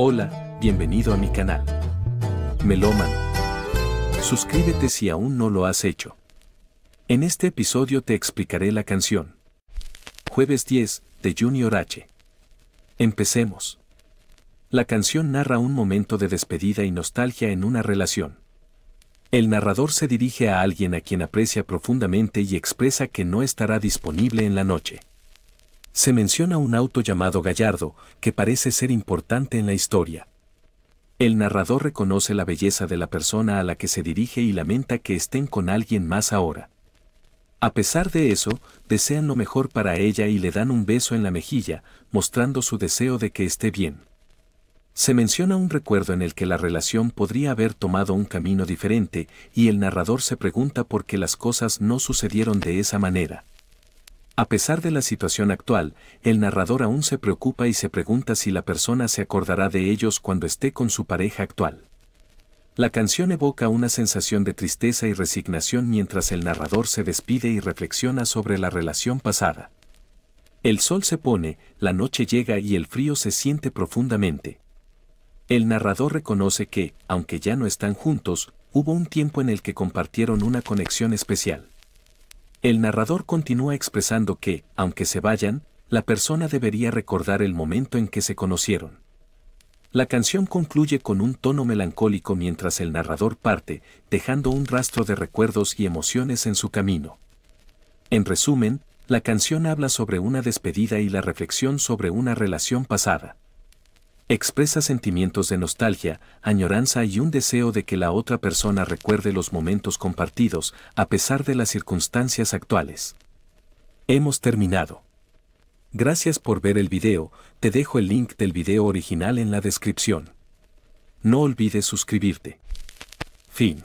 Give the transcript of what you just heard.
Hola, bienvenido a mi canal. Melómano. Suscríbete si aún no lo has hecho. En este episodio te explicaré la canción. Jueves 10, de Junior H. Empecemos. La canción narra un momento de despedida y nostalgia en una relación. El narrador se dirige a alguien a quien aprecia profundamente y expresa que no estará disponible en la noche se menciona un auto llamado Gallardo, que parece ser importante en la historia. El narrador reconoce la belleza de la persona a la que se dirige y lamenta que estén con alguien más ahora. A pesar de eso, desean lo mejor para ella y le dan un beso en la mejilla, mostrando su deseo de que esté bien. Se menciona un recuerdo en el que la relación podría haber tomado un camino diferente y el narrador se pregunta por qué las cosas no sucedieron de esa manera. A pesar de la situación actual, el narrador aún se preocupa y se pregunta si la persona se acordará de ellos cuando esté con su pareja actual. La canción evoca una sensación de tristeza y resignación mientras el narrador se despide y reflexiona sobre la relación pasada. El sol se pone, la noche llega y el frío se siente profundamente. El narrador reconoce que, aunque ya no están juntos, hubo un tiempo en el que compartieron una conexión especial. El narrador continúa expresando que, aunque se vayan, la persona debería recordar el momento en que se conocieron. La canción concluye con un tono melancólico mientras el narrador parte, dejando un rastro de recuerdos y emociones en su camino. En resumen, la canción habla sobre una despedida y la reflexión sobre una relación pasada. Expresa sentimientos de nostalgia, añoranza y un deseo de que la otra persona recuerde los momentos compartidos a pesar de las circunstancias actuales. Hemos terminado. Gracias por ver el video, te dejo el link del video original en la descripción. No olvides suscribirte. Fin.